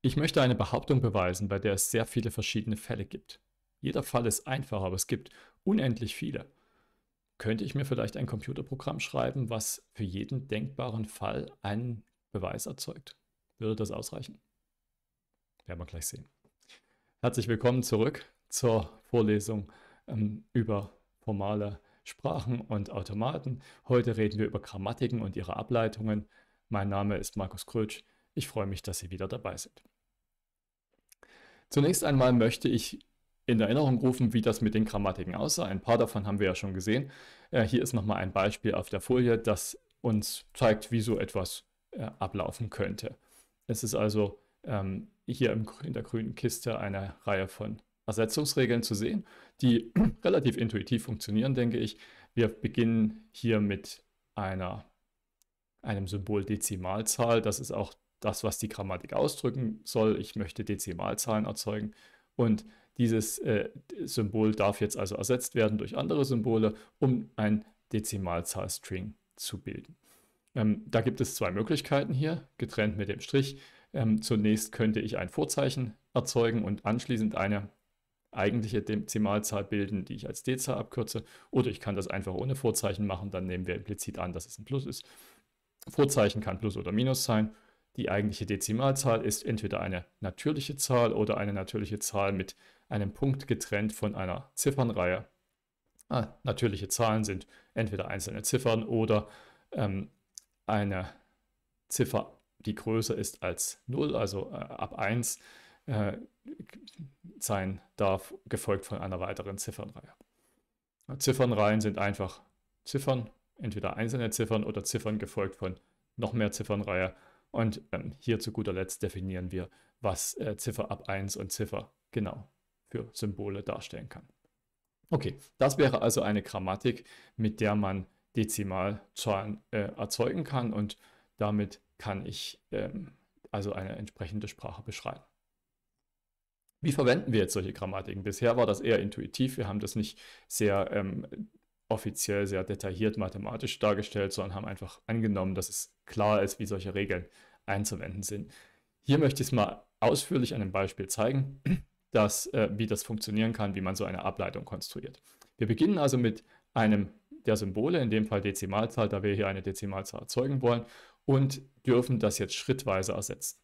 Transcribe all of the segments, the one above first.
Ich möchte eine Behauptung beweisen, bei der es sehr viele verschiedene Fälle gibt. Jeder Fall ist einfach, aber es gibt unendlich viele. Könnte ich mir vielleicht ein Computerprogramm schreiben, was für jeden denkbaren Fall einen Beweis erzeugt? Würde das ausreichen? Werden wir gleich sehen. Herzlich willkommen zurück zur Vorlesung ähm, über formale Sprachen und Automaten. Heute reden wir über Grammatiken und ihre Ableitungen. Mein Name ist Markus Krötsch. Ich freue mich, dass Sie wieder dabei sind. Zunächst einmal möchte ich in Erinnerung rufen, wie das mit den Grammatiken aussah. Ein paar davon haben wir ja schon gesehen. Äh, hier ist nochmal ein Beispiel auf der Folie, das uns zeigt, wie so etwas äh, ablaufen könnte. Es ist also ähm, hier im, in der grünen Kiste eine Reihe von Ersetzungsregeln zu sehen, die relativ intuitiv funktionieren, denke ich. Wir beginnen hier mit einer, einem Symbol Dezimalzahl. Das ist auch das, was die Grammatik ausdrücken soll. Ich möchte Dezimalzahlen erzeugen. Und dieses äh, Symbol darf jetzt also ersetzt werden durch andere Symbole, um ein Dezimalzahlstring zu bilden. Ähm, da gibt es zwei Möglichkeiten hier, getrennt mit dem Strich. Ähm, zunächst könnte ich ein Vorzeichen erzeugen und anschließend eine eigentliche Dezimalzahl bilden, die ich als D-Zahl abkürze. Oder ich kann das einfach ohne Vorzeichen machen, dann nehmen wir implizit an, dass es ein Plus ist. Vorzeichen kann Plus oder Minus sein. Die eigentliche Dezimalzahl ist entweder eine natürliche Zahl oder eine natürliche Zahl mit einem Punkt getrennt von einer Ziffernreihe. Ah, natürliche Zahlen sind entweder einzelne Ziffern oder ähm, eine Ziffer, die größer ist als 0, also äh, ab 1 äh, sein darf, gefolgt von einer weiteren Ziffernreihe. Ziffernreihen sind einfach Ziffern, entweder einzelne Ziffern oder Ziffern gefolgt von noch mehr Ziffernreihe und ähm, hier zu guter Letzt definieren wir, was äh, Ziffer ab 1 und Ziffer genau für Symbole darstellen kann. Okay, das wäre also eine Grammatik, mit der man Dezimalzahlen äh, erzeugen kann und damit kann ich ähm, also eine entsprechende Sprache beschreiben. Wie verwenden wir jetzt solche Grammatiken? Bisher war das eher intuitiv, wir haben das nicht sehr ähm, offiziell sehr detailliert mathematisch dargestellt, sondern haben einfach angenommen, dass es klar ist, wie solche Regeln einzuwenden sind. Hier möchte ich es mal ausführlich an einem Beispiel zeigen, dass, äh, wie das funktionieren kann, wie man so eine Ableitung konstruiert. Wir beginnen also mit einem der Symbole, in dem Fall Dezimalzahl, da wir hier eine Dezimalzahl erzeugen wollen und dürfen das jetzt schrittweise ersetzen.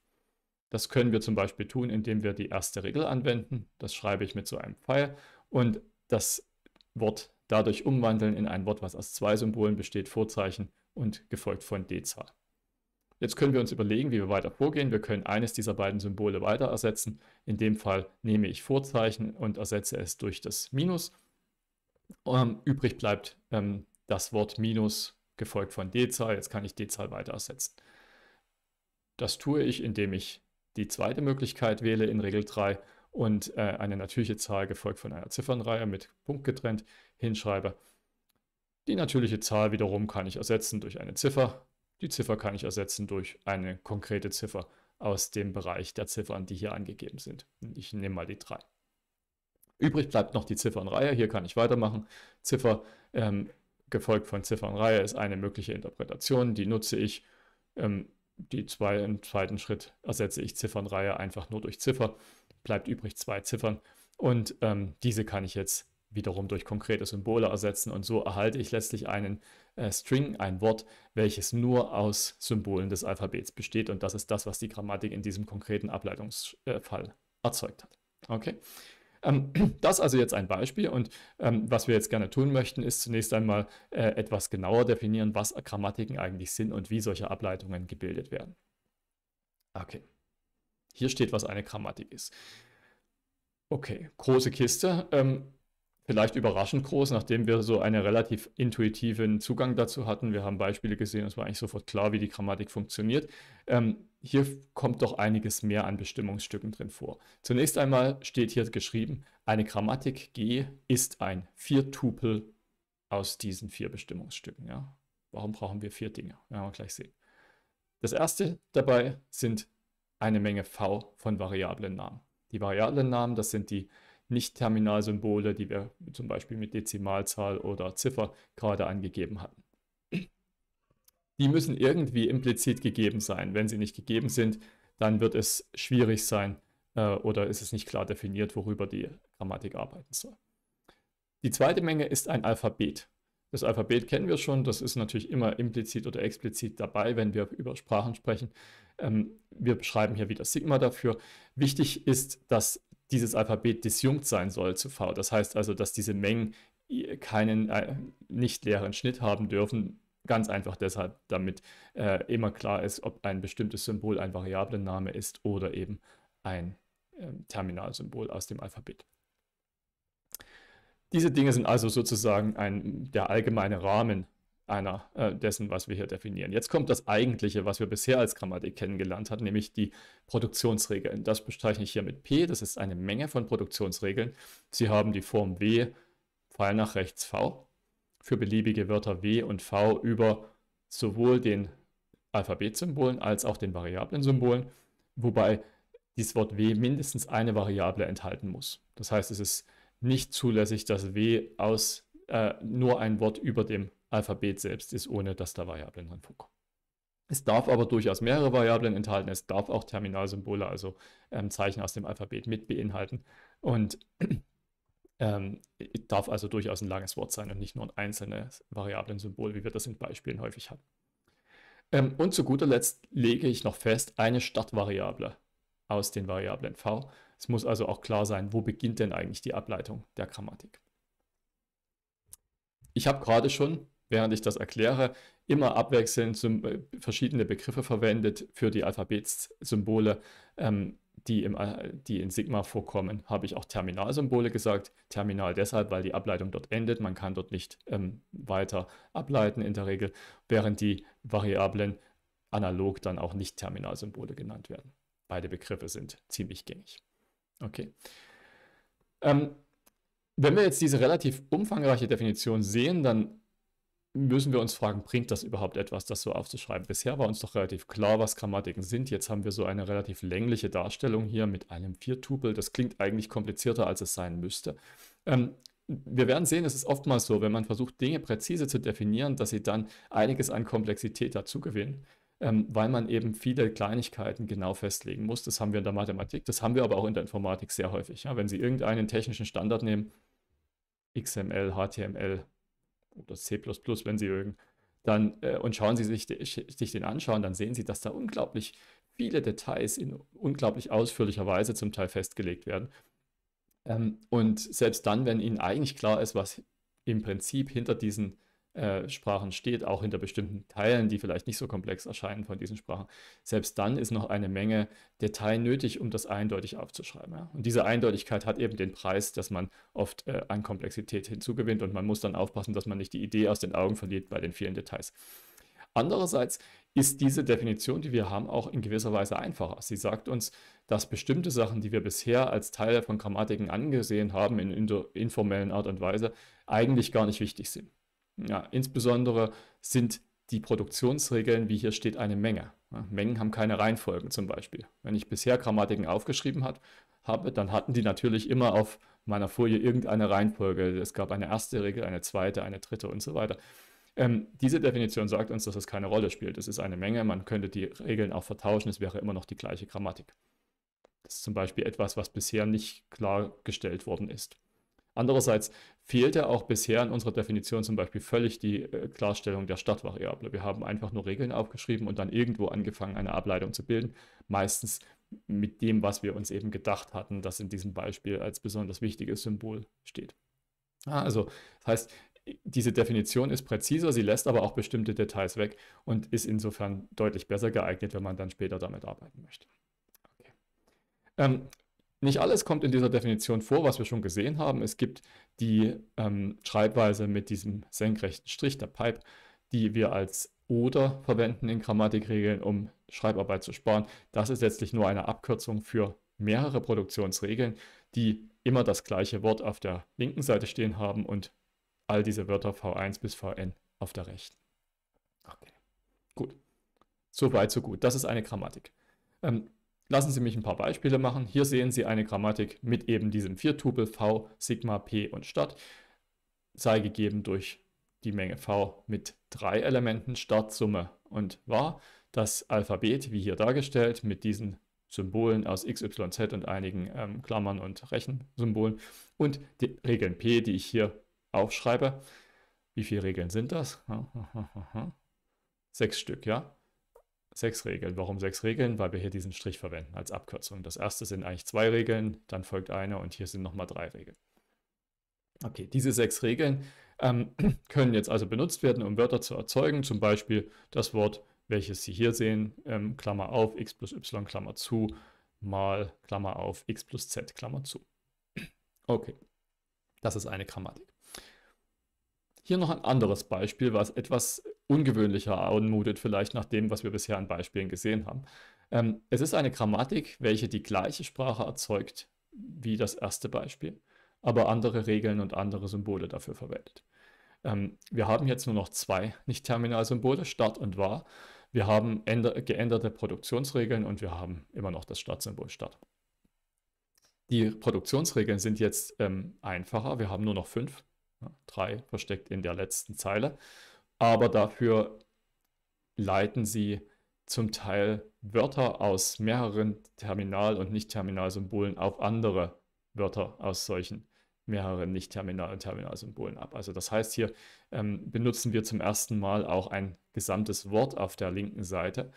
Das können wir zum Beispiel tun, indem wir die erste Regel anwenden. Das schreibe ich mit so einem Pfeil und das Wort dadurch umwandeln in ein Wort, was aus zwei Symbolen besteht, Vorzeichen und gefolgt von D-Zahl. Jetzt können wir uns überlegen, wie wir weiter vorgehen. Wir können eines dieser beiden Symbole weiter ersetzen. In dem Fall nehme ich Vorzeichen und ersetze es durch das Minus. Ähm, übrig bleibt ähm, das Wort Minus gefolgt von D-Zahl. Jetzt kann ich D-Zahl weiter ersetzen. Das tue ich, indem ich die zweite Möglichkeit wähle in Regel 3 und äh, eine natürliche Zahl gefolgt von einer Ziffernreihe mit Punkt getrennt hinschreibe. Die natürliche Zahl wiederum kann ich ersetzen durch eine Ziffer. Die Ziffer kann ich ersetzen durch eine konkrete Ziffer aus dem Bereich der Ziffern, die hier angegeben sind. Ich nehme mal die 3. Übrig bleibt noch die Ziffernreihe. Hier kann ich weitermachen. Ziffer ähm, gefolgt von Ziffernreihe ist eine mögliche Interpretation. Die nutze ich. Ähm, die zwei, Im zweiten Schritt ersetze ich Ziffernreihe einfach nur durch Ziffer bleibt übrig zwei Ziffern. Und ähm, diese kann ich jetzt wiederum durch konkrete Symbole ersetzen und so erhalte ich letztlich einen äh, String, ein Wort, welches nur aus Symbolen des Alphabets besteht und das ist das, was die Grammatik in diesem konkreten Ableitungsfall äh, erzeugt hat. Okay, ähm, das also jetzt ein Beispiel und ähm, was wir jetzt gerne tun möchten, ist zunächst einmal äh, etwas genauer definieren, was Grammatiken eigentlich sind und wie solche Ableitungen gebildet werden. Okay. Hier steht, was eine Grammatik ist. Okay, große Kiste. Ähm, vielleicht überraschend groß, nachdem wir so einen relativ intuitiven Zugang dazu hatten. Wir haben Beispiele gesehen, es war eigentlich sofort klar, wie die Grammatik funktioniert. Ähm, hier kommt doch einiges mehr an Bestimmungsstücken drin vor. Zunächst einmal steht hier geschrieben, eine Grammatik G ist ein Viertupel aus diesen vier Bestimmungsstücken. Ja? Warum brauchen wir vier Dinge? Werden wir gleich sehen. Das erste dabei sind eine Menge V von Variablennamen. Die Variablennamen, das sind die Nicht-Terminalsymbole, die wir zum Beispiel mit Dezimalzahl oder Ziffer gerade angegeben hatten. Die müssen irgendwie implizit gegeben sein. Wenn sie nicht gegeben sind, dann wird es schwierig sein äh, oder ist es nicht klar definiert, worüber die Grammatik arbeiten soll. Die zweite Menge ist ein Alphabet. Das Alphabet kennen wir schon, das ist natürlich immer implizit oder explizit dabei, wenn wir über Sprachen sprechen. Ähm, wir beschreiben hier wieder Sigma dafür. Wichtig ist, dass dieses Alphabet disjunkt sein soll zu V. Das heißt also, dass diese Mengen keinen äh, nicht leeren Schnitt haben dürfen. Ganz einfach deshalb, damit äh, immer klar ist, ob ein bestimmtes Symbol ein Variablenname ist oder eben ein äh, Terminalsymbol aus dem Alphabet. Diese Dinge sind also sozusagen ein, der allgemeine Rahmen einer äh, dessen, was wir hier definieren. Jetzt kommt das eigentliche, was wir bisher als Grammatik kennengelernt hatten, nämlich die Produktionsregeln. Das bezeichne ich hier mit P. Das ist eine Menge von Produktionsregeln. Sie haben die Form W, Pfeil nach rechts V, für beliebige Wörter W und V über sowohl den Alphabetsymbolen als auch den Variablen-Symbolen, wobei dieses Wort W mindestens eine Variable enthalten muss. Das heißt, es ist nicht zulässig, dass W aus äh, nur ein Wort über dem Alphabet selbst ist, ohne dass da Variablen drin vorkommen. Es darf aber durchaus mehrere Variablen enthalten. Es darf auch Terminalsymbole, also ähm, Zeichen aus dem Alphabet mit beinhalten. Und ähm, darf also durchaus ein langes Wort sein und nicht nur ein einzelnes Variablen-Symbol, wie wir das in Beispielen häufig haben. Ähm, und zu guter Letzt lege ich noch fest eine Startvariable aus den Variablen v. Es muss also auch klar sein, wo beginnt denn eigentlich die Ableitung der Grammatik. Ich habe gerade schon während ich das erkläre, immer abwechselnd äh, verschiedene Begriffe verwendet für die Alphabetsymbole, ähm, die, im, äh, die in Sigma vorkommen. Habe ich auch Terminalsymbole gesagt. Terminal deshalb, weil die Ableitung dort endet. Man kann dort nicht ähm, weiter ableiten in der Regel, während die Variablen analog dann auch nicht Terminalsymbole genannt werden. Beide Begriffe sind ziemlich gängig. Okay. Ähm, wenn wir jetzt diese relativ umfangreiche Definition sehen, dann müssen wir uns fragen, bringt das überhaupt etwas, das so aufzuschreiben? Bisher war uns doch relativ klar, was Grammatiken sind. Jetzt haben wir so eine relativ längliche Darstellung hier mit einem Viertupel. Das klingt eigentlich komplizierter, als es sein müsste. Ähm, wir werden sehen, es ist oftmals so, wenn man versucht, Dinge präzise zu definieren, dass sie dann einiges an Komplexität dazugewinnen, ähm, weil man eben viele Kleinigkeiten genau festlegen muss. Das haben wir in der Mathematik, das haben wir aber auch in der Informatik sehr häufig. Ja? Wenn Sie irgendeinen technischen Standard nehmen, XML, HTML, oder C++, wenn Sie mögen, dann, äh, und schauen Sie sich, de, sich den anschauen, dann sehen Sie, dass da unglaublich viele Details in unglaublich ausführlicher Weise zum Teil festgelegt werden. Ähm, und selbst dann, wenn Ihnen eigentlich klar ist, was im Prinzip hinter diesen äh, Sprachen steht, auch hinter bestimmten Teilen, die vielleicht nicht so komplex erscheinen von diesen Sprachen. Selbst dann ist noch eine Menge Detail nötig, um das eindeutig aufzuschreiben. Ja? Und diese Eindeutigkeit hat eben den Preis, dass man oft äh, an Komplexität hinzugewinnt und man muss dann aufpassen, dass man nicht die Idee aus den Augen verliert bei den vielen Details. Andererseits ist diese Definition, die wir haben, auch in gewisser Weise einfacher. Sie sagt uns, dass bestimmte Sachen, die wir bisher als Teile von Grammatiken angesehen haben, in informellen Art und Weise, eigentlich gar nicht wichtig sind. Ja, insbesondere sind die Produktionsregeln, wie hier steht, eine Menge. Ja, Mengen haben keine Reihenfolgen zum Beispiel. Wenn ich bisher Grammatiken aufgeschrieben hat, habe, dann hatten die natürlich immer auf meiner Folie irgendeine Reihenfolge. Es gab eine erste Regel, eine zweite, eine dritte und so weiter. Ähm, diese Definition sagt uns, dass es keine Rolle spielt. Es ist eine Menge, man könnte die Regeln auch vertauschen, es wäre immer noch die gleiche Grammatik. Das ist zum Beispiel etwas, was bisher nicht klargestellt worden ist. Andererseits fehlte auch bisher in unserer Definition zum Beispiel völlig die äh, Klarstellung der Stadtvariable. Wir haben einfach nur Regeln aufgeschrieben und dann irgendwo angefangen, eine Ableitung zu bilden. Meistens mit dem, was wir uns eben gedacht hatten, das in diesem Beispiel als besonders wichtiges Symbol steht. Ah, also, das heißt, diese Definition ist präziser, sie lässt aber auch bestimmte Details weg und ist insofern deutlich besser geeignet, wenn man dann später damit arbeiten möchte. Okay. Ähm, nicht alles kommt in dieser Definition vor, was wir schon gesehen haben. Es gibt die ähm, Schreibweise mit diesem senkrechten Strich, der Pipe, die wir als oder verwenden in Grammatikregeln, um Schreibarbeit zu sparen. Das ist letztlich nur eine Abkürzung für mehrere Produktionsregeln, die immer das gleiche Wort auf der linken Seite stehen haben und all diese Wörter V1 bis Vn auf der rechten. Okay, gut. So weit, so gut. Das ist eine Grammatik. Ähm, Lassen Sie mich ein paar Beispiele machen. Hier sehen Sie eine Grammatik mit eben diesem Viertupel V, Sigma, P und Stadt, sei gegeben durch die Menge V mit drei Elementen Start, Summe und War. Das Alphabet, wie hier dargestellt, mit diesen Symbolen aus x, y, z und einigen ähm, Klammern und Rechensymbolen und die Regeln P, die ich hier aufschreibe. Wie viele Regeln sind das? Sechs Stück, ja sechs Regeln. Warum sechs Regeln? Weil wir hier diesen Strich verwenden als Abkürzung. Das erste sind eigentlich zwei Regeln, dann folgt eine und hier sind nochmal drei Regeln. Okay, diese sechs Regeln ähm, können jetzt also benutzt werden, um Wörter zu erzeugen. Zum Beispiel das Wort, welches Sie hier sehen, ähm, Klammer auf, x plus y, Klammer zu, mal Klammer auf, x plus z, Klammer zu. Okay, das ist eine Grammatik. Hier noch ein anderes Beispiel, was etwas ungewöhnlicher anmutet, vielleicht nach dem, was wir bisher an Beispielen gesehen haben. Ähm, es ist eine Grammatik, welche die gleiche Sprache erzeugt wie das erste Beispiel, aber andere Regeln und andere Symbole dafür verwendet. Ähm, wir haben jetzt nur noch zwei Nicht-Terminal-Symbole, Start und War. Wir haben geänderte Produktionsregeln und wir haben immer noch das Startsymbol Start. Die Produktionsregeln sind jetzt ähm, einfacher. Wir haben nur noch fünf, ja, drei versteckt in der letzten Zeile aber dafür leiten sie zum Teil Wörter aus mehreren Terminal- und Nicht-Terminalsymbolen auf andere Wörter aus solchen mehreren Nicht-Terminal- und Terminalsymbolen ab. Also das heißt, hier ähm, benutzen wir zum ersten Mal auch ein gesamtes Wort auf der linken Seite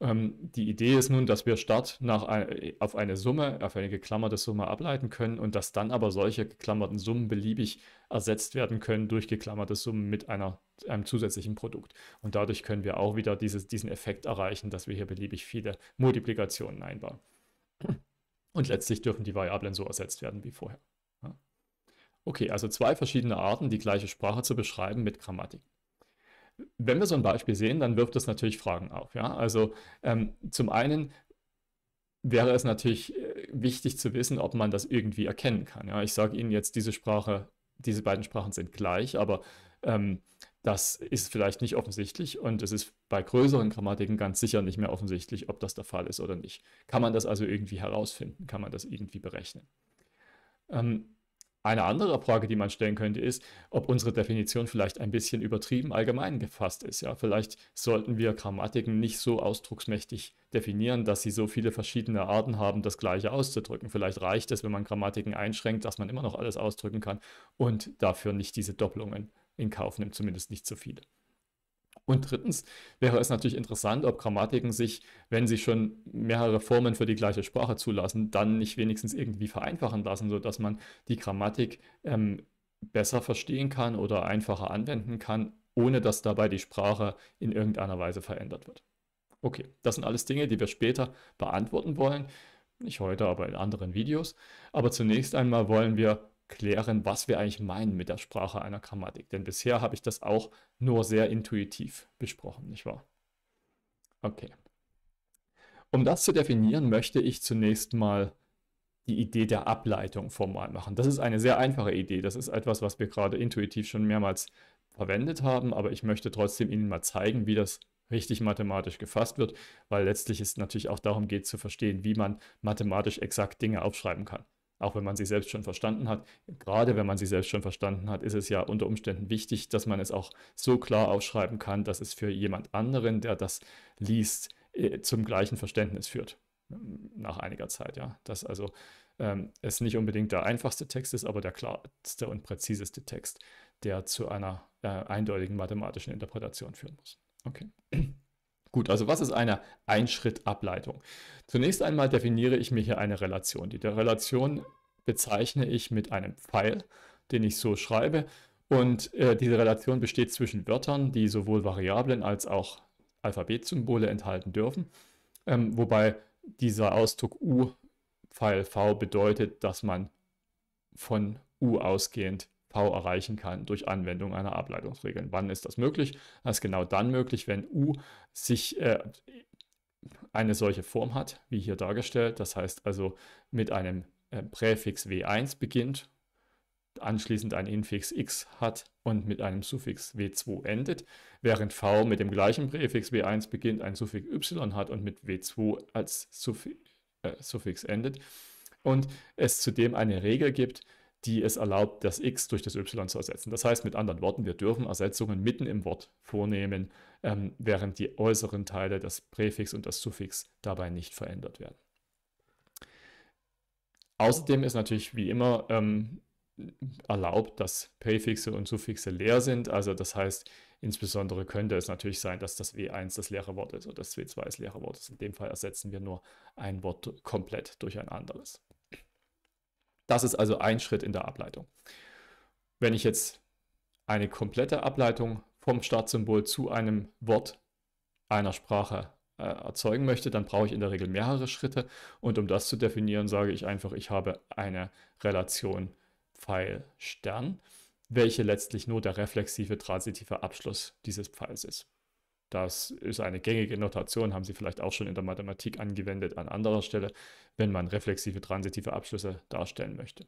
ähm, die Idee ist nun, dass wir Start nach, ein, auf eine Summe, auf eine geklammerte Summe ableiten können und dass dann aber solche geklammerten Summen beliebig ersetzt werden können durch geklammerte Summen mit einer, einem zusätzlichen Produkt. Und dadurch können wir auch wieder dieses, diesen Effekt erreichen, dass wir hier beliebig viele Multiplikationen einbauen. Und letztlich dürfen die Variablen so ersetzt werden wie vorher. Okay, also zwei verschiedene Arten, die gleiche Sprache zu beschreiben mit Grammatik wenn wir so ein Beispiel sehen, dann wirft das natürlich Fragen auf. Ja? Also ähm, zum einen wäre es natürlich äh, wichtig zu wissen, ob man das irgendwie erkennen kann. Ja? Ich sage Ihnen jetzt, diese Sprache, diese beiden Sprachen sind gleich, aber ähm, das ist vielleicht nicht offensichtlich und es ist bei größeren Grammatiken ganz sicher nicht mehr offensichtlich, ob das der Fall ist oder nicht. Kann man das also irgendwie herausfinden? Kann man das irgendwie berechnen? Ähm, eine andere Frage, die man stellen könnte, ist, ob unsere Definition vielleicht ein bisschen übertrieben allgemein gefasst ist. Ja, vielleicht sollten wir Grammatiken nicht so ausdrucksmächtig definieren, dass sie so viele verschiedene Arten haben, das Gleiche auszudrücken. Vielleicht reicht es, wenn man Grammatiken einschränkt, dass man immer noch alles ausdrücken kann und dafür nicht diese Doppelungen in Kauf nimmt, zumindest nicht so viele. Und drittens wäre es natürlich interessant, ob Grammatiken sich, wenn sie schon mehrere Formen für die gleiche Sprache zulassen, dann nicht wenigstens irgendwie vereinfachen lassen, sodass man die Grammatik ähm, besser verstehen kann oder einfacher anwenden kann, ohne dass dabei die Sprache in irgendeiner Weise verändert wird. Okay, das sind alles Dinge, die wir später beantworten wollen. Nicht heute, aber in anderen Videos. Aber zunächst einmal wollen wir klären, was wir eigentlich meinen mit der Sprache einer Grammatik. Denn bisher habe ich das auch nur sehr intuitiv besprochen, nicht wahr? Okay. Um das zu definieren, möchte ich zunächst mal die Idee der Ableitung formal machen. Das ist eine sehr einfache Idee. Das ist etwas, was wir gerade intuitiv schon mehrmals verwendet haben, aber ich möchte trotzdem Ihnen mal zeigen, wie das richtig mathematisch gefasst wird, weil letztlich es natürlich auch darum geht zu verstehen, wie man mathematisch exakt Dinge aufschreiben kann auch wenn man sie selbst schon verstanden hat. Gerade wenn man sie selbst schon verstanden hat, ist es ja unter Umständen wichtig, dass man es auch so klar aufschreiben kann, dass es für jemand anderen, der das liest, äh, zum gleichen Verständnis führt. Nach einiger Zeit, ja. Dass also ähm, es nicht unbedingt der einfachste Text ist, aber der klarste und präziseste Text, der zu einer äh, eindeutigen mathematischen Interpretation führen muss. Okay. Gut, also was ist eine Einschrittableitung? Zunächst einmal definiere ich mir hier eine Relation. Die Relation bezeichne ich mit einem Pfeil, den ich so schreibe. Und äh, diese Relation besteht zwischen Wörtern, die sowohl Variablen als auch Alphabetsymbole enthalten dürfen. Ähm, wobei dieser Ausdruck U Pfeil V bedeutet, dass man von U ausgehend V erreichen kann durch Anwendung einer Ableitungsregel. Wann ist das möglich? Das ist genau dann möglich, wenn U sich äh, eine solche Form hat, wie hier dargestellt. Das heißt also mit einem äh, Präfix W1 beginnt, anschließend ein Infix X hat und mit einem Suffix W2 endet, während V mit dem gleichen Präfix W1 beginnt, ein Suffix Y hat und mit W2 als Suffi äh, Suffix endet. Und es zudem eine Regel gibt, die es erlaubt, das X durch das Y zu ersetzen. Das heißt mit anderen Worten, wir dürfen Ersetzungen mitten im Wort vornehmen, ähm, während die äußeren Teile, das Präfix und das Suffix, dabei nicht verändert werden. Außerdem ist natürlich wie immer ähm, erlaubt, dass Präfixe und Suffixe leer sind. Also das heißt, insbesondere könnte es natürlich sein, dass das W1 das leere Wort ist oder das W2 das leere Wort ist. In dem Fall ersetzen wir nur ein Wort komplett durch ein anderes. Das ist also ein Schritt in der Ableitung. Wenn ich jetzt eine komplette Ableitung vom Startsymbol zu einem Wort einer Sprache äh, erzeugen möchte, dann brauche ich in der Regel mehrere Schritte. Und um das zu definieren, sage ich einfach, ich habe eine Relation Pfeil Stern, welche letztlich nur der reflexive transitive Abschluss dieses Pfeils ist. Das ist eine gängige Notation, haben Sie vielleicht auch schon in der Mathematik angewendet an anderer Stelle, wenn man reflexive transitive Abschlüsse darstellen möchte.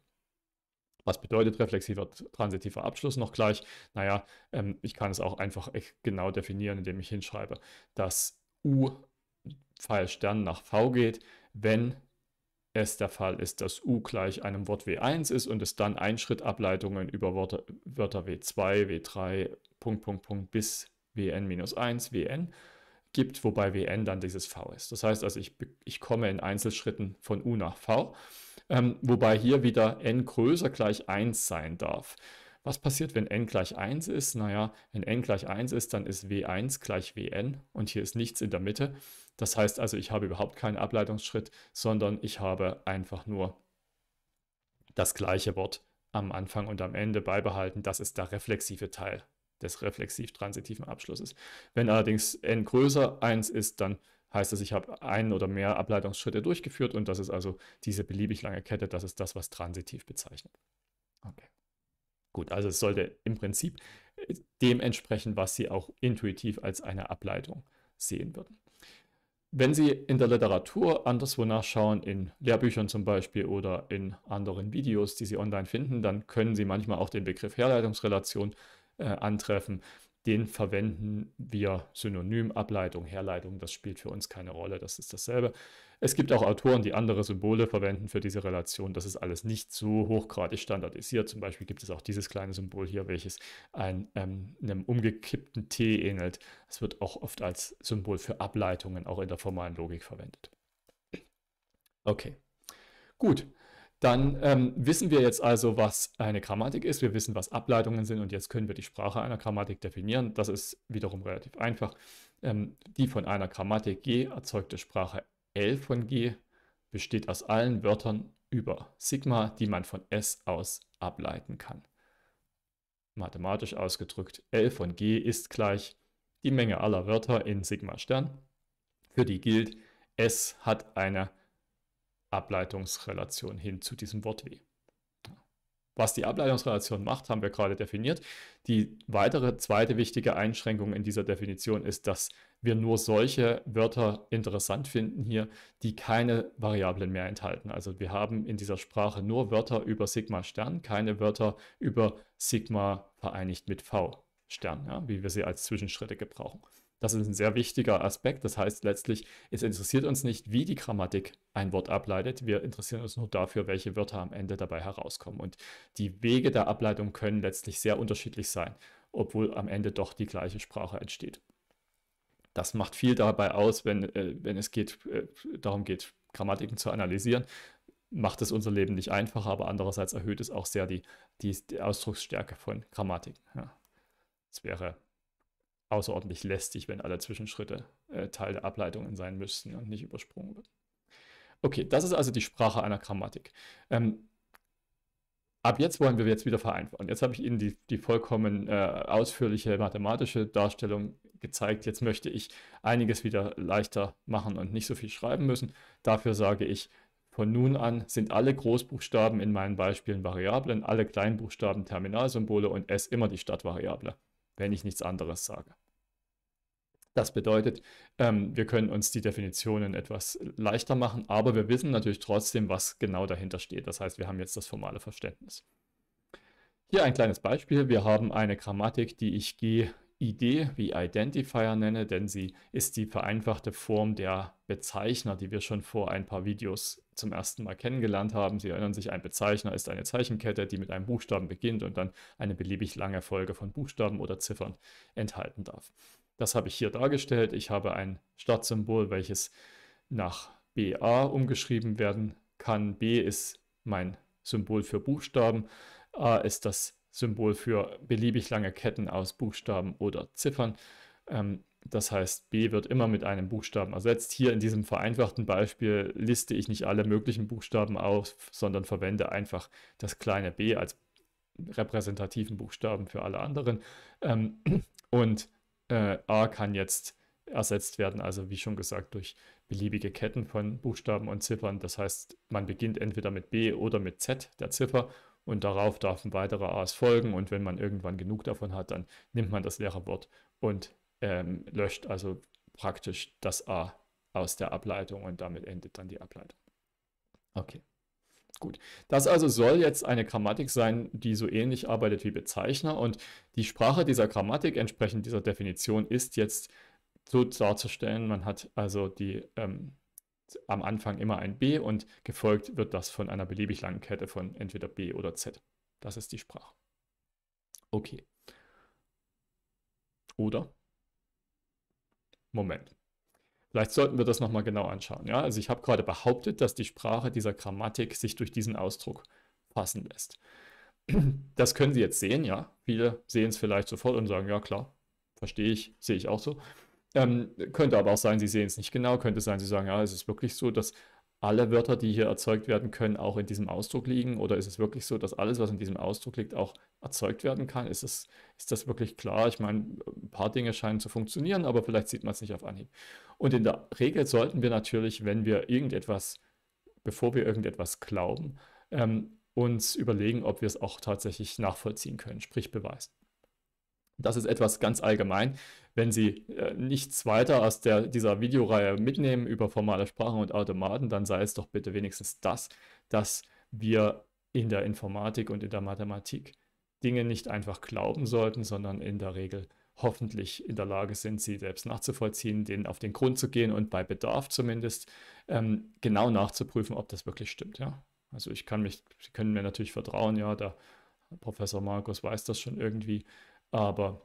Was bedeutet reflexiver transitiver Abschluss noch gleich? Naja, ähm, ich kann es auch einfach genau definieren, indem ich hinschreibe, dass U Pfeil Stern nach V geht, wenn es der Fall ist, dass U gleich einem Wort W1 ist und es dann Einschrittableitungen über Wörter, Wörter W2, W3, Punkt, Punkt, Punkt bis wn-1, wn gibt, wobei wn dann dieses v ist. Das heißt also, ich, ich komme in Einzelschritten von u nach v, ähm, wobei hier wieder n größer gleich 1 sein darf. Was passiert, wenn n gleich 1 ist? Naja, wenn n gleich 1 ist, dann ist w1 gleich wn und hier ist nichts in der Mitte. Das heißt also, ich habe überhaupt keinen Ableitungsschritt, sondern ich habe einfach nur das gleiche Wort am Anfang und am Ende beibehalten. Das ist der reflexive Teil des reflexiv-transitiven Abschlusses. Wenn allerdings n größer 1 ist, dann heißt das, ich habe einen oder mehr Ableitungsschritte durchgeführt und das ist also diese beliebig lange Kette, das ist das, was transitiv bezeichnet. Okay. Gut, also es sollte im Prinzip äh, dem entsprechen, was Sie auch intuitiv als eine Ableitung sehen würden. Wenn Sie in der Literatur anderswo nachschauen, in Lehrbüchern zum Beispiel oder in anderen Videos, die Sie online finden, dann können Sie manchmal auch den Begriff Herleitungsrelation äh, antreffen, den verwenden wir synonym, Ableitung, Herleitung, das spielt für uns keine Rolle, das ist dasselbe. Es gibt auch Autoren, die andere Symbole verwenden für diese Relation, das ist alles nicht so hochgradig standardisiert. Zum Beispiel gibt es auch dieses kleine Symbol hier, welches ein, ähm, einem umgekippten T ähnelt. Es wird auch oft als Symbol für Ableitungen, auch in der formalen Logik verwendet. Okay, gut. Dann ähm, wissen wir jetzt also, was eine Grammatik ist. Wir wissen, was Ableitungen sind und jetzt können wir die Sprache einer Grammatik definieren. Das ist wiederum relativ einfach. Ähm, die von einer Grammatik G erzeugte Sprache L von G besteht aus allen Wörtern über Sigma, die man von S aus ableiten kann. Mathematisch ausgedrückt, L von G ist gleich die Menge aller Wörter in Sigma Stern, für die gilt, S hat eine Grammatik. Ableitungsrelation hin zu diesem Wort W. Was die Ableitungsrelation macht, haben wir gerade definiert. Die weitere zweite wichtige Einschränkung in dieser Definition ist, dass wir nur solche Wörter interessant finden hier, die keine Variablen mehr enthalten. Also wir haben in dieser Sprache nur Wörter über Sigma Stern, keine Wörter über Sigma vereinigt mit V Stern, ja, wie wir sie als Zwischenschritte gebrauchen. Das ist ein sehr wichtiger Aspekt. Das heißt letztlich, es interessiert uns nicht, wie die Grammatik ein Wort ableitet. Wir interessieren uns nur dafür, welche Wörter am Ende dabei herauskommen. Und die Wege der Ableitung können letztlich sehr unterschiedlich sein, obwohl am Ende doch die gleiche Sprache entsteht. Das macht viel dabei aus, wenn, äh, wenn es geht, äh, darum geht, Grammatiken zu analysieren. Macht es unser Leben nicht einfacher, aber andererseits erhöht es auch sehr die, die, die Ausdrucksstärke von Grammatiken. Ja. Das wäre außerordentlich lästig, wenn alle Zwischenschritte äh, Teil der Ableitungen sein müssten und nicht übersprungen wird. Okay, das ist also die Sprache einer Grammatik. Ähm, ab jetzt wollen wir jetzt wieder vereinfachen. Jetzt habe ich Ihnen die, die vollkommen äh, ausführliche mathematische Darstellung gezeigt. Jetzt möchte ich einiges wieder leichter machen und nicht so viel schreiben müssen. Dafür sage ich, von nun an sind alle Großbuchstaben in meinen Beispielen Variablen, alle Kleinbuchstaben Terminalsymbole und S immer die Stadtvariable, wenn ich nichts anderes sage. Das bedeutet, ähm, wir können uns die Definitionen etwas leichter machen, aber wir wissen natürlich trotzdem, was genau dahinter steht. Das heißt, wir haben jetzt das formale Verständnis. Hier ein kleines Beispiel. Wir haben eine Grammatik, die ich GID wie Identifier nenne, denn sie ist die vereinfachte Form der Bezeichner, die wir schon vor ein paar Videos zum ersten Mal kennengelernt haben. Sie erinnern sich, ein Bezeichner ist eine Zeichenkette, die mit einem Buchstaben beginnt und dann eine beliebig lange Folge von Buchstaben oder Ziffern enthalten darf. Das habe ich hier dargestellt. Ich habe ein Startsymbol, welches nach BA umgeschrieben werden kann. B ist mein Symbol für Buchstaben. A ist das Symbol für beliebig lange Ketten aus Buchstaben oder Ziffern. Ähm, das heißt, B wird immer mit einem Buchstaben ersetzt. Hier in diesem vereinfachten Beispiel liste ich nicht alle möglichen Buchstaben auf, sondern verwende einfach das kleine b als repräsentativen Buchstaben für alle anderen. Ähm, und äh, A kann jetzt ersetzt werden, also wie schon gesagt, durch beliebige Ketten von Buchstaben und Ziffern. Das heißt, man beginnt entweder mit B oder mit Z der Ziffer und darauf darf ein weiterer A's folgen und wenn man irgendwann genug davon hat, dann nimmt man das leere Wort und ähm, löscht also praktisch das A aus der Ableitung und damit endet dann die Ableitung. Okay. Gut, das also soll jetzt eine Grammatik sein, die so ähnlich arbeitet wie Bezeichner und die Sprache dieser Grammatik entsprechend dieser Definition ist jetzt so darzustellen. Man hat also die ähm, am Anfang immer ein B und gefolgt wird das von einer beliebig langen Kette von entweder B oder Z. Das ist die Sprache. Okay. Oder? Moment. Vielleicht sollten wir das nochmal genau anschauen. Ja? Also ich habe gerade behauptet, dass die Sprache dieser Grammatik sich durch diesen Ausdruck fassen lässt. Das können Sie jetzt sehen, ja. Viele sehen es vielleicht sofort und sagen, ja klar, verstehe ich, sehe ich auch so. Ähm, könnte aber auch sein, Sie sehen es nicht genau, könnte sein, Sie sagen, ja, es ist wirklich so, dass alle Wörter, die hier erzeugt werden können, auch in diesem Ausdruck liegen? Oder ist es wirklich so, dass alles, was in diesem Ausdruck liegt, auch erzeugt werden kann? Ist das, ist das wirklich klar? Ich meine, ein paar Dinge scheinen zu funktionieren, aber vielleicht sieht man es nicht auf Anhieb. Und in der Regel sollten wir natürlich, wenn wir irgendetwas, bevor wir irgendetwas glauben, ähm, uns überlegen, ob wir es auch tatsächlich nachvollziehen können, sprich beweisen. Das ist etwas ganz allgemein wenn sie äh, nichts weiter aus der, dieser Videoreihe mitnehmen über formale Sprachen und Automaten, dann sei es doch bitte wenigstens das, dass wir in der Informatik und in der Mathematik Dinge nicht einfach glauben sollten, sondern in der Regel hoffentlich in der Lage sind, sie selbst nachzuvollziehen, denen auf den Grund zu gehen und bei Bedarf zumindest ähm, genau nachzuprüfen, ob das wirklich stimmt. Ja? Also ich kann mich, Sie können mir natürlich vertrauen, ja, der Professor Markus weiß das schon irgendwie, aber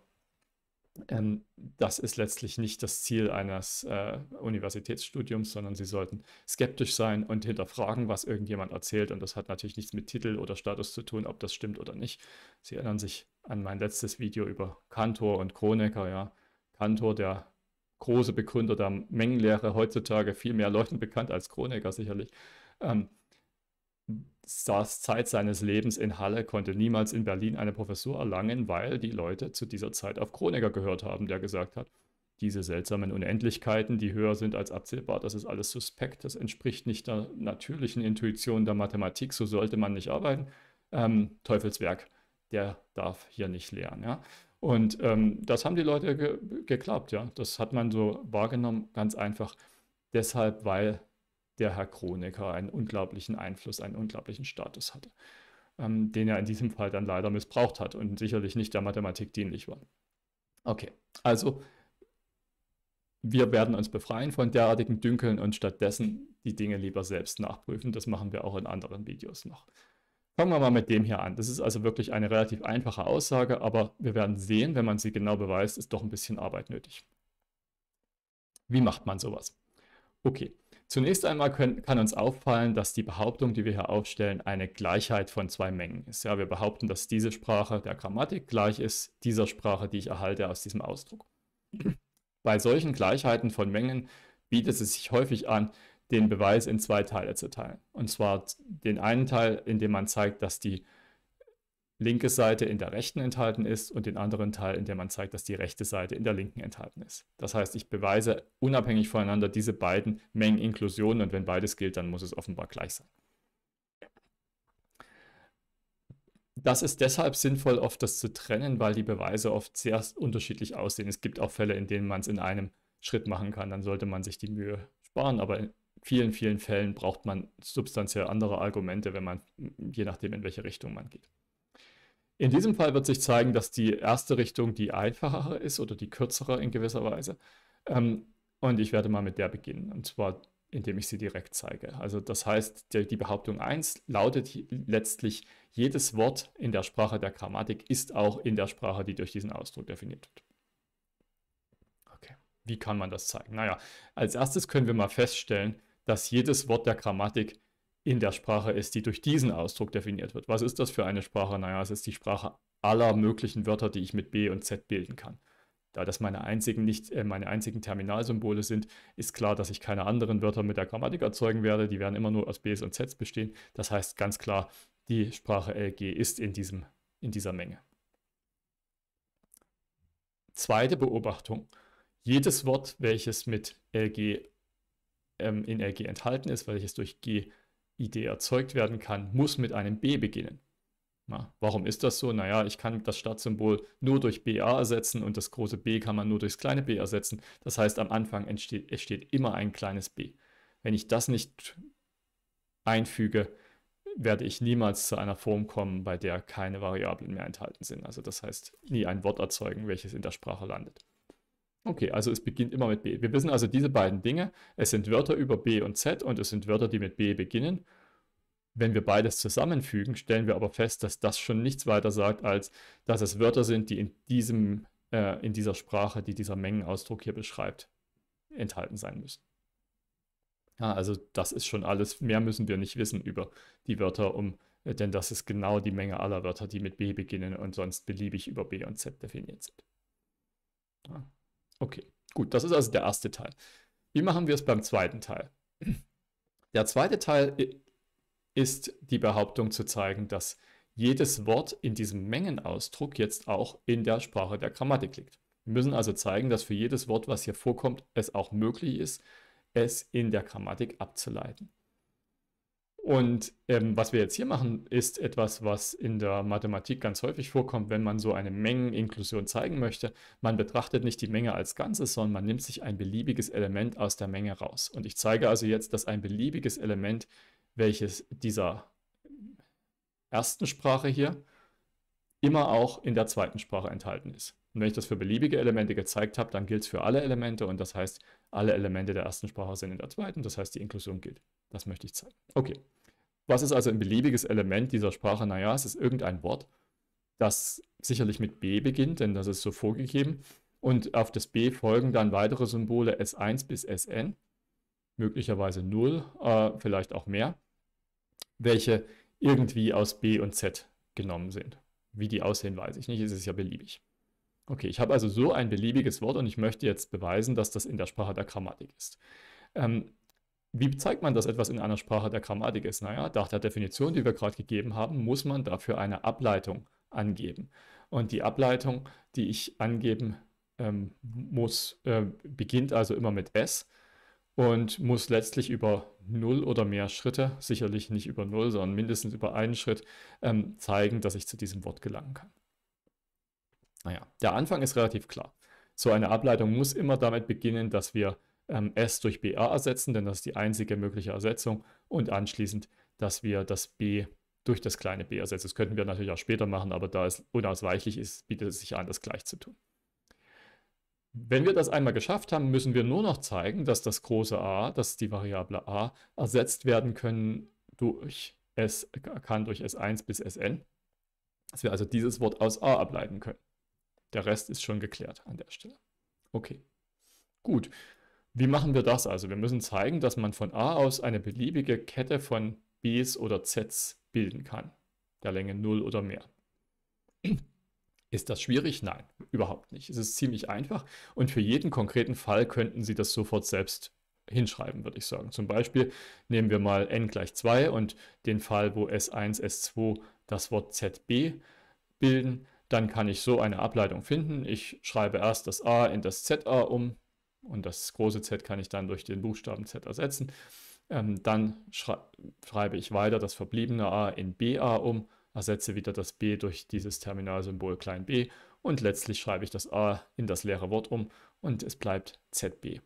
ähm, das ist letztlich nicht das Ziel eines äh, Universitätsstudiums, sondern Sie sollten skeptisch sein und hinterfragen, was irgendjemand erzählt. Und das hat natürlich nichts mit Titel oder Status zu tun, ob das stimmt oder nicht. Sie erinnern sich an mein letztes Video über Kantor und Kronecker. Ja. Kantor, der große Begründer der Mengenlehre, heutzutage viel mehr Leuten bekannt als Kronecker sicherlich. Ähm, saß Zeit seines Lebens in Halle, konnte niemals in Berlin eine Professur erlangen, weil die Leute zu dieser Zeit auf Kronecker gehört haben, der gesagt hat, diese seltsamen Unendlichkeiten, die höher sind als abzählbar, das ist alles suspekt, das entspricht nicht der natürlichen Intuition der Mathematik, so sollte man nicht arbeiten. Ähm, Teufelswerk, der darf hier nicht lehren. Ja? Und ähm, das haben die Leute ge geklappt, ja. Das hat man so wahrgenommen, ganz einfach deshalb, weil der Herr Kronecker einen unglaublichen Einfluss, einen unglaublichen Status hatte, ähm, den er in diesem Fall dann leider missbraucht hat und sicherlich nicht der Mathematik dienlich war. Okay, also wir werden uns befreien von derartigen Dünkeln und stattdessen die Dinge lieber selbst nachprüfen. Das machen wir auch in anderen Videos noch. Fangen wir mal mit dem hier an. Das ist also wirklich eine relativ einfache Aussage, aber wir werden sehen, wenn man sie genau beweist, ist doch ein bisschen Arbeit nötig. Wie macht man sowas? Okay, Zunächst einmal können, kann uns auffallen, dass die Behauptung, die wir hier aufstellen, eine Gleichheit von zwei Mengen ist. Ja, wir behaupten, dass diese Sprache der Grammatik gleich ist dieser Sprache, die ich erhalte aus diesem Ausdruck. Bei solchen Gleichheiten von Mengen bietet es sich häufig an, den Beweis in zwei Teile zu teilen. Und zwar den einen Teil, in dem man zeigt, dass die linke Seite in der rechten enthalten ist und den anderen Teil, in dem man zeigt, dass die rechte Seite in der linken enthalten ist. Das heißt, ich beweise unabhängig voneinander diese beiden Mengeninklusionen und wenn beides gilt, dann muss es offenbar gleich sein. Das ist deshalb sinnvoll, oft das zu trennen, weil die Beweise oft sehr unterschiedlich aussehen. Es gibt auch Fälle, in denen man es in einem Schritt machen kann, dann sollte man sich die Mühe sparen, aber in vielen, vielen Fällen braucht man substanziell andere Argumente, wenn man, je nachdem, in welche Richtung man geht. In diesem Fall wird sich zeigen, dass die erste Richtung die einfachere ist oder die kürzere in gewisser Weise. Ähm, und ich werde mal mit der beginnen, und zwar indem ich sie direkt zeige. Also das heißt, die, die Behauptung 1 lautet letztlich, jedes Wort in der Sprache der Grammatik ist auch in der Sprache, die durch diesen Ausdruck definiert wird. Okay, wie kann man das zeigen? Naja, als erstes können wir mal feststellen, dass jedes Wort der Grammatik in der Sprache ist, die durch diesen Ausdruck definiert wird. Was ist das für eine Sprache? Naja, es ist die Sprache aller möglichen Wörter, die ich mit B und Z bilden kann. Da das meine einzigen, nicht, äh, meine einzigen Terminalsymbole sind, ist klar, dass ich keine anderen Wörter mit der Grammatik erzeugen werde. Die werden immer nur aus Bs und Zs bestehen. Das heißt ganz klar, die Sprache LG ist in, diesem, in dieser Menge. Zweite Beobachtung. Jedes Wort, welches mit LG ähm, in LG enthalten ist, welches durch G Idee erzeugt werden kann, muss mit einem B beginnen. Na, warum ist das so? Naja, ich kann das Startsymbol nur durch BA ersetzen und das große B kann man nur durchs kleine B ersetzen. Das heißt, am Anfang entsteht, entsteht immer ein kleines B. Wenn ich das nicht einfüge, werde ich niemals zu einer Form kommen, bei der keine Variablen mehr enthalten sind. Also das heißt, nie ein Wort erzeugen, welches in der Sprache landet. Okay, also es beginnt immer mit B. Wir wissen also diese beiden Dinge. Es sind Wörter über B und Z und es sind Wörter, die mit B beginnen. Wenn wir beides zusammenfügen, stellen wir aber fest, dass das schon nichts weiter sagt, als dass es Wörter sind, die in, diesem, äh, in dieser Sprache, die dieser Mengenausdruck hier beschreibt, enthalten sein müssen. Ja, also das ist schon alles. Mehr müssen wir nicht wissen über die Wörter, um, äh, denn das ist genau die Menge aller Wörter, die mit B beginnen und sonst beliebig über B und Z definiert sind. Ja. Okay, gut, das ist also der erste Teil. Wie machen wir es beim zweiten Teil? Der zweite Teil ist die Behauptung zu zeigen, dass jedes Wort in diesem Mengenausdruck jetzt auch in der Sprache der Grammatik liegt. Wir müssen also zeigen, dass für jedes Wort, was hier vorkommt, es auch möglich ist, es in der Grammatik abzuleiten. Und ähm, was wir jetzt hier machen, ist etwas, was in der Mathematik ganz häufig vorkommt, wenn man so eine Mengeninklusion zeigen möchte. Man betrachtet nicht die Menge als Ganzes, sondern man nimmt sich ein beliebiges Element aus der Menge raus. Und ich zeige also jetzt, dass ein beliebiges Element, welches dieser ersten Sprache hier immer auch in der zweiten Sprache enthalten ist. Und wenn ich das für beliebige Elemente gezeigt habe, dann gilt es für alle Elemente und das heißt, alle Elemente der ersten Sprache sind in der zweiten, das heißt, die Inklusion gilt. Das möchte ich zeigen. Okay. Was ist also ein beliebiges Element dieser Sprache? Naja, es ist irgendein Wort, das sicherlich mit B beginnt, denn das ist so vorgegeben. Und auf das B folgen dann weitere Symbole S1 bis Sn, möglicherweise 0, äh, vielleicht auch mehr, welche irgendwie aus B und Z genommen sind. Wie die aussehen, weiß ich nicht, es ist ja beliebig. Okay, ich habe also so ein beliebiges Wort und ich möchte jetzt beweisen, dass das in der Sprache der Grammatik ist. Ähm, wie zeigt man, dass etwas in einer Sprache der Grammatik ist? Naja, nach der Definition, die wir gerade gegeben haben, muss man dafür eine Ableitung angeben. Und die Ableitung, die ich angeben ähm, muss, äh, beginnt also immer mit S und muss letztlich über null oder mehr Schritte, sicherlich nicht über null, sondern mindestens über einen Schritt, ähm, zeigen, dass ich zu diesem Wort gelangen kann. Naja, der Anfang ist relativ klar. So eine Ableitung muss immer damit beginnen, dass wir ähm, S durch BA ersetzen, denn das ist die einzige mögliche Ersetzung. Und anschließend, dass wir das B durch das kleine b ersetzen. Das könnten wir natürlich auch später machen, aber da es unausweichlich ist, bietet es sich an, das gleich zu tun. Wenn wir das einmal geschafft haben, müssen wir nur noch zeigen, dass das große a, dass die Variable a, ersetzt werden können durch s, kann durch s1 bis sn. Dass wir also dieses Wort aus a ableiten können. Der Rest ist schon geklärt an der Stelle. Okay, gut. Wie machen wir das also? Wir müssen zeigen, dass man von A aus eine beliebige Kette von Bs oder Zs bilden kann, der Länge 0 oder mehr. Ist das schwierig? Nein, überhaupt nicht. Es ist ziemlich einfach und für jeden konkreten Fall könnten Sie das sofort selbst hinschreiben, würde ich sagen. Zum Beispiel nehmen wir mal n gleich 2 und den Fall, wo s1, s2 das Wort zb bilden, dann kann ich so eine Ableitung finden. Ich schreibe erst das a in das za um, und das große Z kann ich dann durch den Buchstaben Z ersetzen. Ähm, dann schrei schreibe ich weiter das verbliebene A in BA um, ersetze wieder das B durch dieses Terminalsymbol klein b und letztlich schreibe ich das A in das leere Wort um und es bleibt ZB.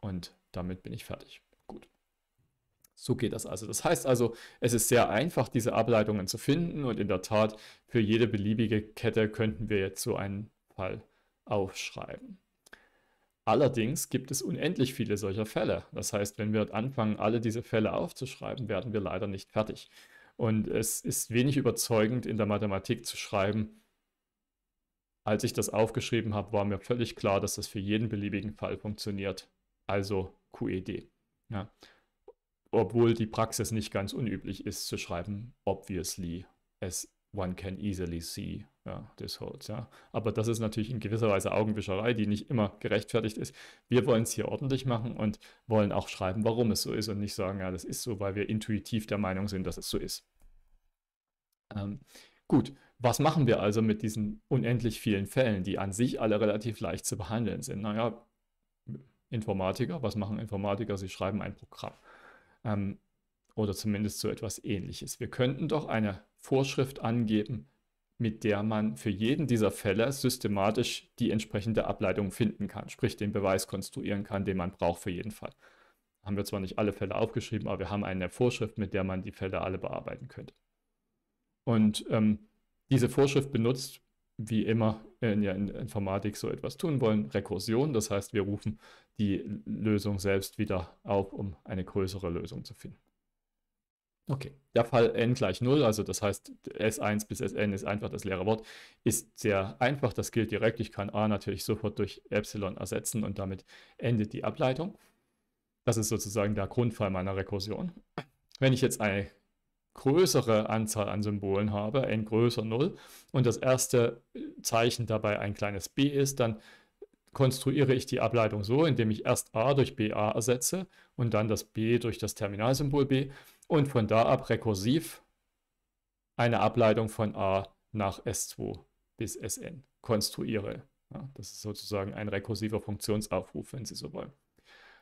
Und damit bin ich fertig. Gut. So geht das also. Das heißt also, es ist sehr einfach, diese Ableitungen zu finden und in der Tat, für jede beliebige Kette könnten wir jetzt so einen Fall aufschreiben. Allerdings gibt es unendlich viele solcher Fälle. Das heißt, wenn wir anfangen, alle diese Fälle aufzuschreiben, werden wir leider nicht fertig. Und es ist wenig überzeugend, in der Mathematik zu schreiben. Als ich das aufgeschrieben habe, war mir völlig klar, dass das für jeden beliebigen Fall funktioniert. Also QED. Ja. Obwohl die Praxis nicht ganz unüblich ist, zu schreiben, obviously, as one can easily see ja, das halt, ja. Aber das ist natürlich in gewisser Weise Augenwischerei, die nicht immer gerechtfertigt ist. Wir wollen es hier ordentlich machen und wollen auch schreiben, warum es so ist und nicht sagen, ja, das ist so, weil wir intuitiv der Meinung sind, dass es so ist. Ähm, gut, was machen wir also mit diesen unendlich vielen Fällen, die an sich alle relativ leicht zu behandeln sind? Naja, Informatiker, was machen Informatiker? Sie schreiben ein Programm. Ähm, oder zumindest so etwas ähnliches. Wir könnten doch eine Vorschrift angeben, mit der man für jeden dieser Fälle systematisch die entsprechende Ableitung finden kann, sprich den Beweis konstruieren kann, den man braucht für jeden Fall. Haben wir zwar nicht alle Fälle aufgeschrieben, aber wir haben eine Vorschrift, mit der man die Fälle alle bearbeiten könnte. Und ähm, diese Vorschrift benutzt, wie immer in der Informatik so etwas tun wollen, Rekursion. Das heißt, wir rufen die Lösung selbst wieder auf, um eine größere Lösung zu finden. Okay, der Fall n gleich 0, also das heißt S1 bis Sn ist einfach das leere Wort, ist sehr einfach, das gilt direkt. Ich kann a natürlich sofort durch Epsilon ersetzen und damit endet die Ableitung. Das ist sozusagen der Grundfall meiner Rekursion. Wenn ich jetzt eine größere Anzahl an Symbolen habe, n größer 0, und das erste Zeichen dabei ein kleines b ist, dann konstruiere ich die Ableitung so, indem ich erst a durch ba ersetze und dann das b durch das Terminalsymbol b und von da ab rekursiv eine Ableitung von a nach S2 bis Sn konstruiere. Ja, das ist sozusagen ein rekursiver Funktionsaufruf, wenn Sie so wollen.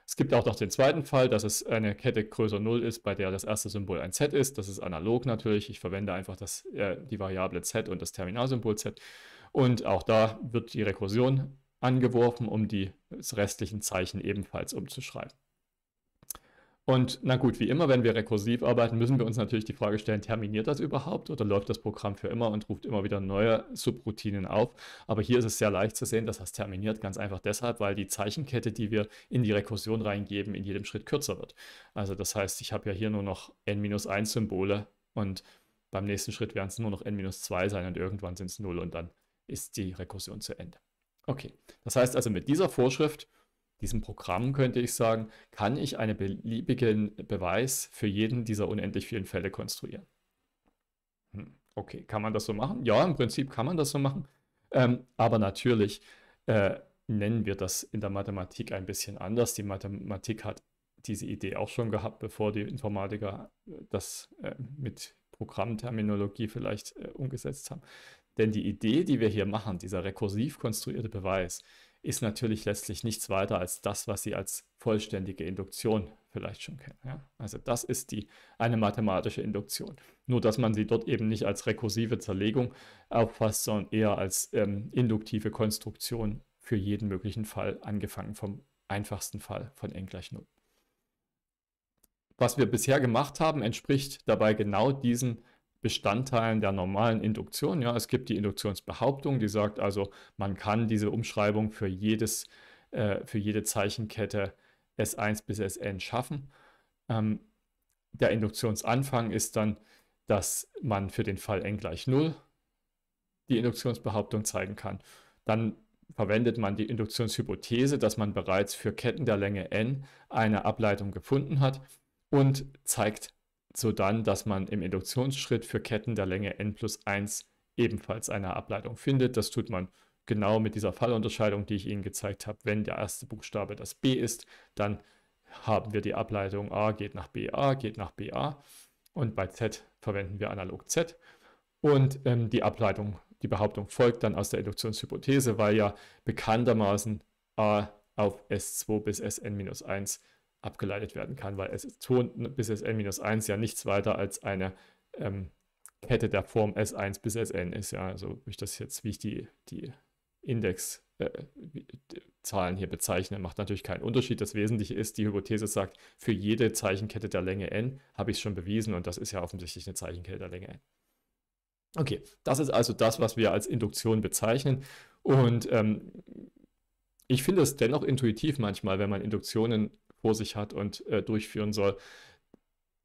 Es gibt auch noch den zweiten Fall, dass es eine Kette größer 0 ist, bei der das erste Symbol ein Z ist. Das ist analog natürlich. Ich verwende einfach das, äh, die Variable Z und das Terminalsymbol Z. Und auch da wird die Rekursion angeworfen, um die restlichen Zeichen ebenfalls umzuschreiben. Und na gut, wie immer, wenn wir rekursiv arbeiten, müssen wir uns natürlich die Frage stellen, terminiert das überhaupt oder läuft das Programm für immer und ruft immer wieder neue Subroutinen auf? Aber hier ist es sehr leicht zu sehen, dass das terminiert, ganz einfach deshalb, weil die Zeichenkette, die wir in die Rekursion reingeben, in jedem Schritt kürzer wird. Also das heißt, ich habe ja hier nur noch n-1 Symbole und beim nächsten Schritt werden es nur noch n-2 sein und irgendwann sind es 0 und dann ist die Rekursion zu Ende. Okay, das heißt also mit dieser Vorschrift diesem Programm könnte ich sagen, kann ich einen beliebigen Beweis für jeden dieser unendlich vielen Fälle konstruieren. Hm, okay, kann man das so machen? Ja, im Prinzip kann man das so machen. Ähm, aber natürlich äh, nennen wir das in der Mathematik ein bisschen anders. Die Mathematik hat diese Idee auch schon gehabt, bevor die Informatiker äh, das äh, mit Programmterminologie vielleicht äh, umgesetzt haben. Denn die Idee, die wir hier machen, dieser rekursiv konstruierte Beweis, ist natürlich letztlich nichts weiter als das, was Sie als vollständige Induktion vielleicht schon kennen. Ja? Also das ist die, eine mathematische Induktion. Nur dass man sie dort eben nicht als rekursive Zerlegung auffasst, sondern eher als ähm, induktive Konstruktion für jeden möglichen Fall, angefangen vom einfachsten Fall von n gleich 0. Was wir bisher gemacht haben, entspricht dabei genau diesen Bestandteilen der normalen Induktion. Ja, es gibt die Induktionsbehauptung, die sagt also, man kann diese Umschreibung für, jedes, äh, für jede Zeichenkette S1 bis Sn schaffen. Ähm, der Induktionsanfang ist dann, dass man für den Fall n gleich 0 die Induktionsbehauptung zeigen kann. Dann verwendet man die Induktionshypothese, dass man bereits für Ketten der Länge n eine Ableitung gefunden hat und zeigt sodann, dass man im Induktionsschritt für Ketten der Länge n plus 1 ebenfalls eine Ableitung findet. Das tut man genau mit dieser Fallunterscheidung, die ich Ihnen gezeigt habe. Wenn der erste Buchstabe das B ist, dann haben wir die Ableitung A geht nach BA, geht nach BA. Und bei Z verwenden wir analog Z. Und ähm, die Ableitung, die Behauptung folgt dann aus der Induktionshypothese, weil ja bekanntermaßen A auf S2 bis Sn-1 abgeleitet werden kann, weil S2 bis Sn-1 ja nichts weiter als eine ähm, Kette der Form S1 bis Sn ist. Ja, also wie ich das jetzt, wie ich die, die Index äh, hier bezeichne, macht natürlich keinen Unterschied. Das Wesentliche ist, die Hypothese sagt, für jede Zeichenkette der Länge n habe ich es schon bewiesen und das ist ja offensichtlich eine Zeichenkette der Länge n. Okay, das ist also das, was wir als Induktion bezeichnen und ähm, ich finde es dennoch intuitiv manchmal, wenn man Induktionen vor sich hat und äh, durchführen soll,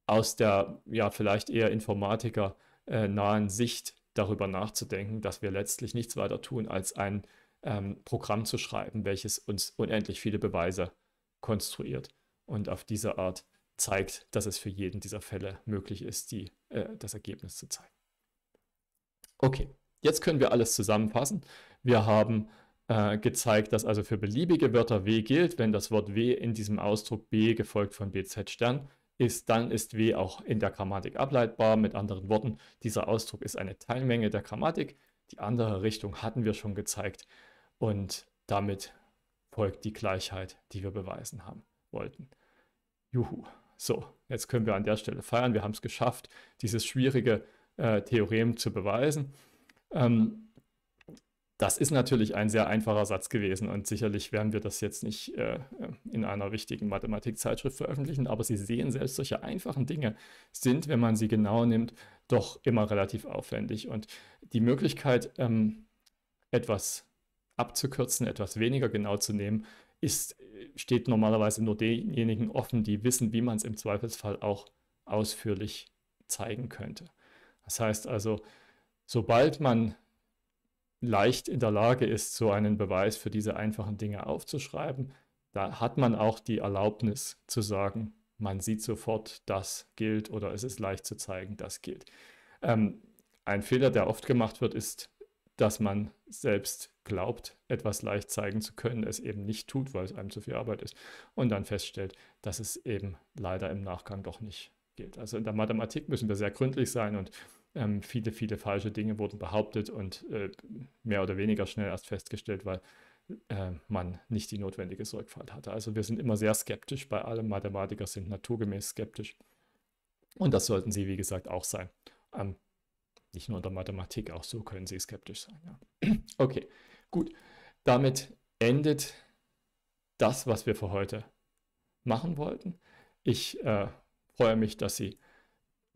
aus der ja vielleicht eher Informatiker äh, nahen Sicht darüber nachzudenken, dass wir letztlich nichts weiter tun, als ein ähm, Programm zu schreiben, welches uns unendlich viele Beweise konstruiert und auf diese Art zeigt, dass es für jeden dieser Fälle möglich ist, die, äh, das Ergebnis zu zeigen. Okay, jetzt können wir alles zusammenfassen. Wir haben äh, gezeigt, dass also für beliebige Wörter w gilt, wenn das Wort w in diesem Ausdruck b gefolgt von bz Stern ist, dann ist w auch in der Grammatik ableitbar. Mit anderen Worten, dieser Ausdruck ist eine Teilmenge der Grammatik. Die andere Richtung hatten wir schon gezeigt und damit folgt die Gleichheit, die wir beweisen haben wollten. Juhu. So, jetzt können wir an der Stelle feiern. Wir haben es geschafft, dieses schwierige äh, Theorem zu beweisen. Ähm, das ist natürlich ein sehr einfacher Satz gewesen und sicherlich werden wir das jetzt nicht äh, äh, in einer wichtigen Mathematikzeitschrift veröffentlichen, aber Sie sehen, selbst solche einfachen Dinge sind, wenn man sie genau nimmt, doch immer relativ aufwendig. Und die Möglichkeit, ähm, etwas abzukürzen, etwas weniger genau zu nehmen, ist, äh, steht normalerweise nur denjenigen offen, die wissen, wie man es im Zweifelsfall auch ausführlich zeigen könnte. Das heißt also, sobald man leicht in der Lage ist, so einen Beweis für diese einfachen Dinge aufzuschreiben, da hat man auch die Erlaubnis zu sagen, man sieht sofort, das gilt oder es ist leicht zu zeigen, das gilt. Ähm, ein Fehler, der oft gemacht wird, ist, dass man selbst glaubt, etwas leicht zeigen zu können, es eben nicht tut, weil es einem zu viel Arbeit ist und dann feststellt, dass es eben leider im Nachgang doch nicht gilt. Also in der Mathematik müssen wir sehr gründlich sein und ähm, viele, viele falsche Dinge wurden behauptet und äh, mehr oder weniger schnell erst festgestellt, weil äh, man nicht die notwendige Sorgfalt hatte. Also wir sind immer sehr skeptisch bei allem. Mathematiker sind naturgemäß skeptisch. Und das sollten sie, wie gesagt, auch sein. Ähm, nicht nur in der Mathematik, auch so können sie skeptisch sein. Ja. Okay, gut. Damit endet das, was wir für heute machen wollten. Ich äh, freue mich, dass Sie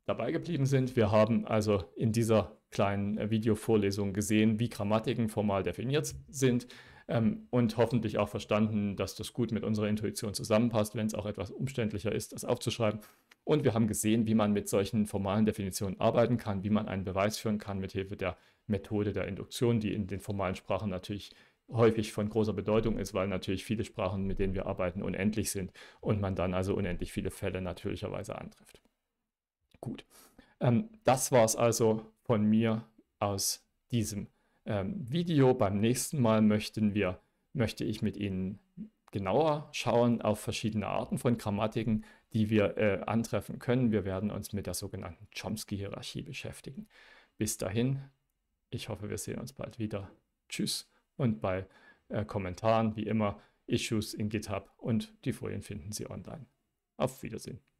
dabei geblieben sind. Wir haben also in dieser kleinen äh, Videovorlesung gesehen, wie Grammatiken formal definiert sind ähm, und hoffentlich auch verstanden, dass das gut mit unserer Intuition zusammenpasst, wenn es auch etwas umständlicher ist, das aufzuschreiben. Und wir haben gesehen, wie man mit solchen formalen Definitionen arbeiten kann, wie man einen Beweis führen kann mithilfe der Methode der Induktion, die in den formalen Sprachen natürlich häufig von großer Bedeutung ist, weil natürlich viele Sprachen, mit denen wir arbeiten, unendlich sind und man dann also unendlich viele Fälle natürlicherweise antrifft. Gut, ähm, das war es also von mir aus diesem ähm, Video. Beim nächsten Mal möchten wir, möchte ich mit Ihnen genauer schauen auf verschiedene Arten von Grammatiken, die wir äh, antreffen können. Wir werden uns mit der sogenannten Chomsky-Hierarchie beschäftigen. Bis dahin, ich hoffe, wir sehen uns bald wieder. Tschüss und bei äh, Kommentaren wie immer Issues in GitHub und die Folien finden Sie online. Auf Wiedersehen.